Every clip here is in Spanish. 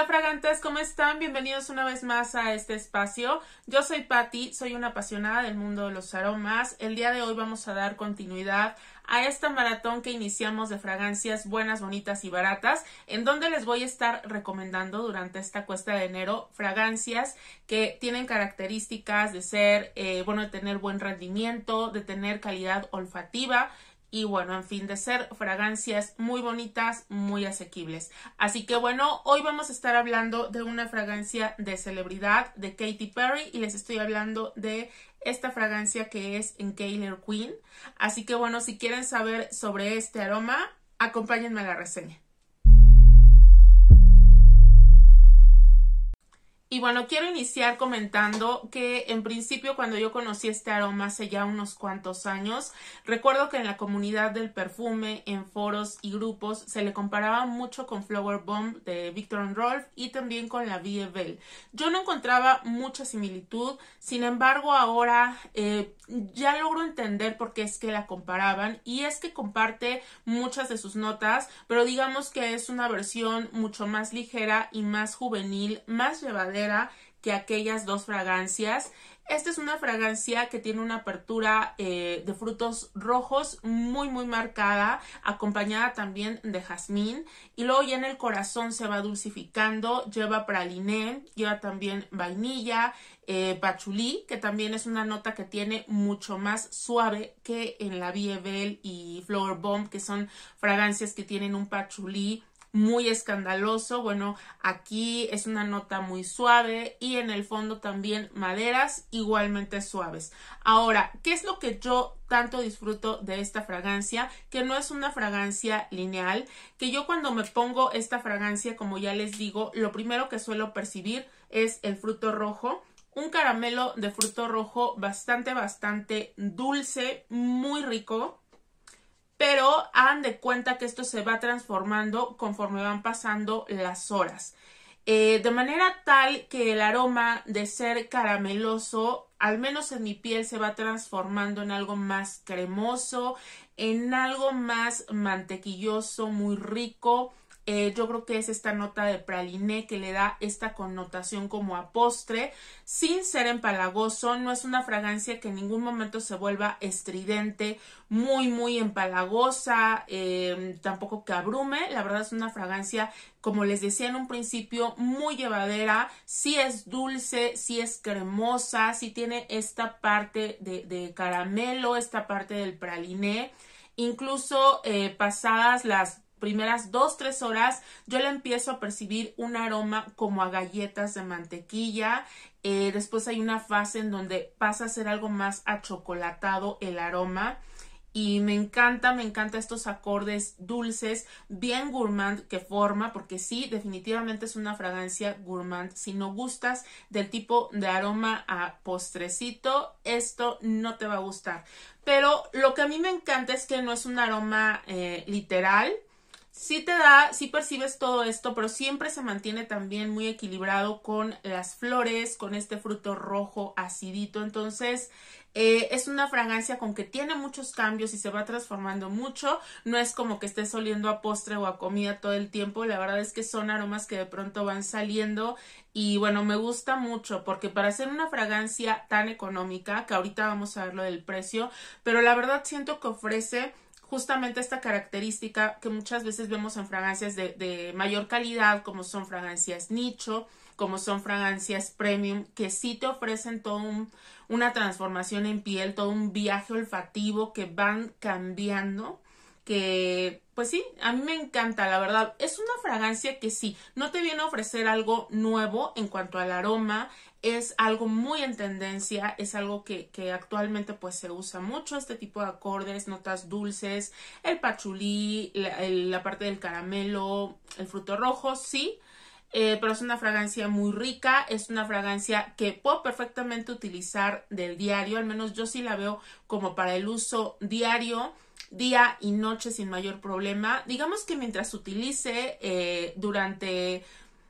Hola fragantes, ¿cómo están? Bienvenidos una vez más a este espacio. Yo soy Patti, soy una apasionada del mundo de los aromas. El día de hoy vamos a dar continuidad a esta maratón que iniciamos de fragancias buenas, bonitas y baratas, en donde les voy a estar recomendando durante esta cuesta de enero fragancias que tienen características de ser, eh, bueno, de tener buen rendimiento, de tener calidad olfativa y bueno, en fin de ser fragancias muy bonitas, muy asequibles. Así que bueno, hoy vamos a estar hablando de una fragancia de celebridad de Katy Perry y les estoy hablando de esta fragancia que es en Kaylor Queen. Así que bueno, si quieren saber sobre este aroma, acompáñenme a la reseña. Y bueno, quiero iniciar comentando que en principio cuando yo conocí este aroma hace ya unos cuantos años, recuerdo que en la comunidad del perfume, en foros y grupos, se le comparaba mucho con Flower Bomb de Victor Rolf y también con la Vie Belle. Yo no encontraba mucha similitud, sin embargo ahora eh, ya logro entender por qué es que la comparaban y es que comparte muchas de sus notas, pero digamos que es una versión mucho más ligera y más juvenil, más llevadera que aquellas dos fragancias. Esta es una fragancia que tiene una apertura eh, de frutos rojos muy muy marcada, acompañada también de jazmín y luego ya en el corazón se va dulcificando, lleva praliné, lleva también vainilla, eh, patchouli que también es una nota que tiene mucho más suave que en la viebel y Flower Bomb, que son fragancias que tienen un pachulí muy escandaloso. Bueno, aquí es una nota muy suave y en el fondo también maderas igualmente suaves. Ahora, ¿qué es lo que yo tanto disfruto de esta fragancia? Que no es una fragancia lineal, que yo cuando me pongo esta fragancia, como ya les digo, lo primero que suelo percibir es el fruto rojo un caramelo de fruto rojo bastante, bastante dulce, muy rico pero hagan de cuenta que esto se va transformando conforme van pasando las horas. Eh, de manera tal que el aroma de ser carameloso, al menos en mi piel, se va transformando en algo más cremoso, en algo más mantequilloso, muy rico, eh, yo creo que es esta nota de praliné que le da esta connotación como a postre, sin ser empalagoso, no es una fragancia que en ningún momento se vuelva estridente, muy, muy empalagosa, em, tampoco que abrume, la verdad es una fragancia, como les decía en un principio, muy llevadera, si sí es dulce, si sí es cremosa, si sí tiene esta parte de, caramelo, esta parte del praliné, incluso eh, pasadas las primeras dos, tres horas, yo le empiezo a percibir un aroma como a galletas de mantequilla. Eh, después hay una fase en donde pasa a ser algo más achocolatado el aroma. Y me encanta, me encanta estos acordes dulces, bien gourmand que forma, porque sí, definitivamente es una fragancia gourmand. Si no gustas del tipo de aroma a postrecito, esto no te va a gustar. Pero lo que a mí me encanta es que no es un aroma eh, literal, sí te da, sí percibes todo esto, pero siempre se mantiene también muy equilibrado con las flores, con este fruto rojo acidito. Entonces, eh, es una fragancia con que tiene muchos cambios y se va transformando mucho. No es como que estés oliendo a postre o a comida todo el tiempo. La verdad es que son aromas que de pronto van saliendo. Y bueno, me gusta mucho porque para hacer una fragancia tan económica, que ahorita vamos a ver lo del precio, pero la verdad siento que ofrece justamente esta característica que muchas veces vemos en fragancias de, mayor calidad, como son fragancias nicho, como son fragancias premium, que sí te ofrecen toda una transformación en piel, todo un viaje olfativo que van cambiando que pues sí, a mí me encanta, la verdad. Es una fragancia que sí, no te viene a ofrecer algo nuevo en cuanto al aroma, es algo muy en tendencia, es algo que, actualmente pues se usa mucho, este tipo de acordes, notas dulces, el pachulí, la, parte del caramelo, el fruto rojo, sí, eh, pero es una fragancia muy rica, es una fragancia que puedo perfectamente utilizar del diario, al menos yo sí la veo como para el uso diario día y noche sin mayor problema. Digamos que mientras utilice eh, durante,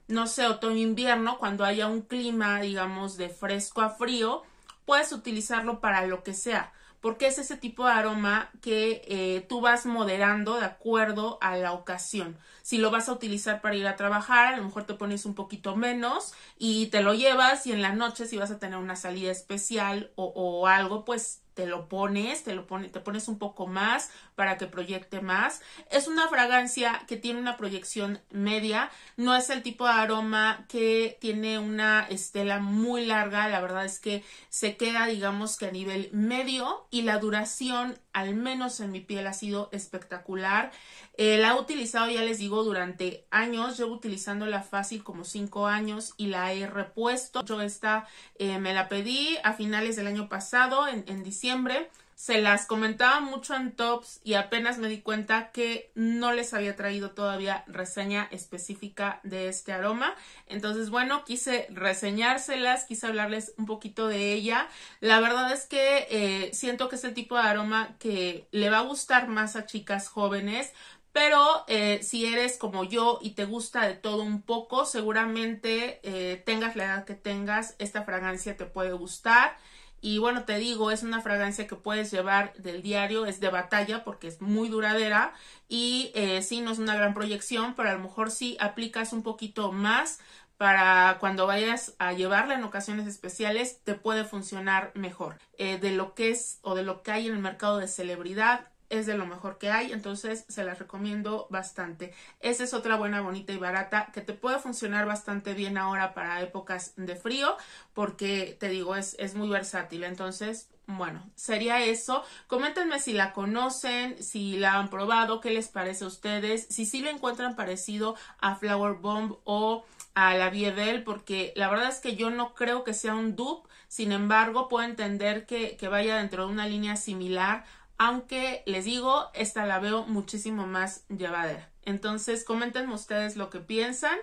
no sé, otoño-invierno, cuando haya un clima, digamos, de fresco a frío, puedes utilizarlo para lo que sea, porque es ese tipo de aroma que eh, tú vas moderando de acuerdo a la ocasión. Si lo vas a utilizar para ir a trabajar, a lo mejor te pones un poquito menos y te lo llevas y en la noche si vas a tener una salida especial o, o algo, pues te lo pones, te lo pones, te pones un poco más para que proyecte más. Es una fragancia que tiene una proyección media, no es el tipo de aroma que tiene una estela muy larga, la verdad es que se queda digamos que a nivel medio y la duración al menos en mi piel, ha sido espectacular. Eh, la he utilizado, ya les digo, durante años. Llevo utilizándola fácil como 5 años y la he repuesto. Yo esta eh, me la pedí a finales del año pasado, en diciembre se las comentaba mucho en Tops y apenas me di cuenta que no les había traído todavía reseña específica de este aroma. Entonces, bueno, quise reseñárselas, quise hablarles un poquito de ella. La verdad es que eh, siento que es el tipo de aroma que le va a gustar más a chicas jóvenes, pero eh, si eres como yo y te gusta de todo un poco, seguramente eh, tengas la edad que tengas, esta fragancia te puede gustar. Y bueno, te digo, es una fragancia que puedes llevar del diario, es de batalla porque es muy duradera y eh, sí, no es una gran proyección, pero a lo mejor sí aplicas un poquito más para cuando vayas a llevarla en ocasiones especiales te puede funcionar mejor. Eh, de lo que es o de lo que hay en el mercado de celebridad, es de lo mejor que hay, entonces se las recomiendo bastante. Esa es otra buena, bonita y barata que te puede funcionar bastante bien ahora para épocas de frío, porque te digo, es, muy versátil. Entonces, bueno, sería eso. Coméntenme si la conocen, si la han probado, qué les parece a ustedes, si sí le encuentran parecido a Flower Bomb o a la Viedel. porque la verdad es que yo no creo que sea un dupe, sin embargo, puedo entender que, que vaya dentro de una línea similar aunque les digo, esta la veo muchísimo más llevadera. Entonces, comenten ustedes lo que piensan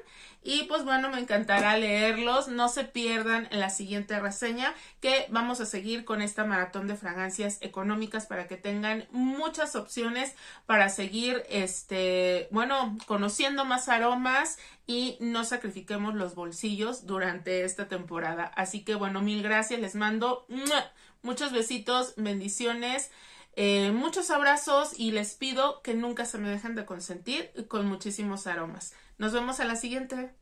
y pues bueno, me encantará leerlos. No se pierdan la siguiente reseña que vamos a seguir con esta maratón de fragancias económicas para que tengan muchas opciones para seguir este, bueno, conociendo más aromas y no sacrifiquemos los bolsillos durante esta temporada. Así que bueno, mil gracias, les mando muchos besitos, bendiciones. Eh, muchos abrazos y les pido que nunca se me dejen de consentir con muchísimos aromas. Nos vemos a la siguiente.